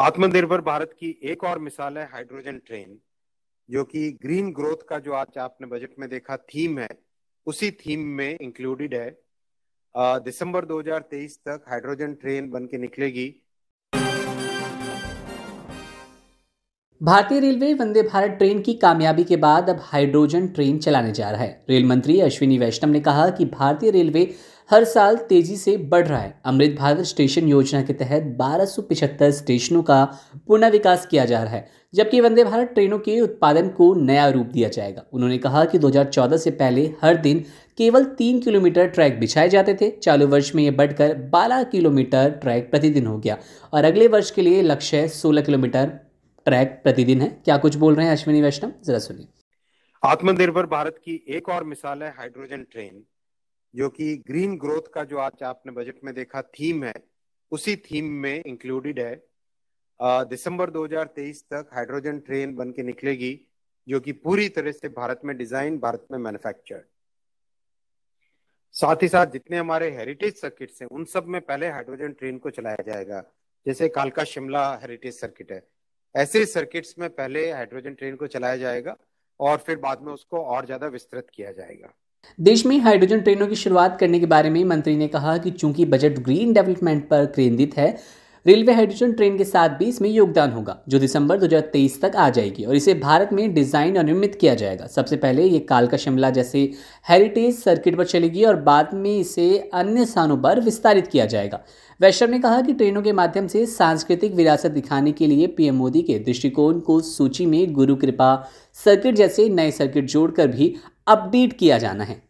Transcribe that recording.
आत्मनिर्भर भारत की एक और मिसाल है हाइड्रोजन ट्रेन जो कि ग्रीन ग्रोथ का जो आज आपने बजट में देखा थीम है उसी थीम में इंक्लूडेड है दिसंबर 2023 तक हाइड्रोजन ट्रेन बन के निकलेगी भारतीय रेलवे वंदे भारत ट्रेन की कामयाबी के बाद अब हाइड्रोजन ट्रेन चलाने जा रहा है रेल मंत्री अश्विनी वैष्णव ने कहा कि भारतीय रेलवे हर साल तेजी से बढ़ रहा है अमृत भारत स्टेशन योजना के तहत बारह स्टेशनों का पुनः विकास किया जा रहा है जबकि वंदे भारत ट्रेनों के उत्पादन को नया रूप दिया जाएगा उन्होंने कहा कि 2014 से पहले हर दिन केवल तीन किलोमीटर ट्रैक बिछाए जाते थे चालू वर्ष में ये बढ़कर 12 किलोमीटर ट्रैक प्रतिदिन हो गया और अगले वर्ष के लिए लक्ष्य सोलह किलोमीटर ट्रैक प्रतिदिन है क्या कुछ बोल रहे हैं अश्विनी वैष्णव जरा सुनिए आत्मनिर्भर भारत की एक और मिसाल है हाइड्रोजन ट्रेन जो कि ग्रीन ग्रोथ का जो आज आपने बजट में देखा थीम है उसी थीम में इंक्लूडेड है दिसंबर 2023 तक हाइड्रोजन ट्रेन बन के निकलेगी जो कि पूरी तरह से भारत में डिजाइन भारत में मैन्युफैक्चर साथ ही साथ जितने हमारे हेरिटेज सर्किट्स हैं उन सब में पहले हाइड्रोजन ट्रेन को चलाया जाएगा जैसे कालका शिमला हेरिटेज सर्किट है ऐसे सर्किट्स में पहले हाइड्रोजन ट्रेन को चलाया जाएगा और फिर बाद में उसको और ज्यादा विस्तृत किया जाएगा देश में हाइड्रोजन ट्रेनों की शुरुआत करने के बारे में मंत्री ने कहा कि चूंकि बजट ग्रीन डेवलपमेंट पर केंद्रित है रेलवे हाइड्रोजन ट्रेन के साथ भी इसमें योगदान होगा जो दिसंबर 2023 तक आ जाएगी और इसे भारत में डिजाइन और निर्मित किया जाएगा सबसे पहले ये कालका शिमला जैसे हेरिटेज सर्किट पर चलेगी और बाद में इसे अन्य स्थानों पर विस्तारित किया जाएगा वैश्व ने कहा कि ट्रेनों के माध्यम से सांस्कृतिक विरासत दिखाने के लिए पीएम मोदी के दृष्टिकोण को सूची में गुरु कृपा सर्किट जैसे नए सर्किट जोड़कर भी अपडेट किया जाना है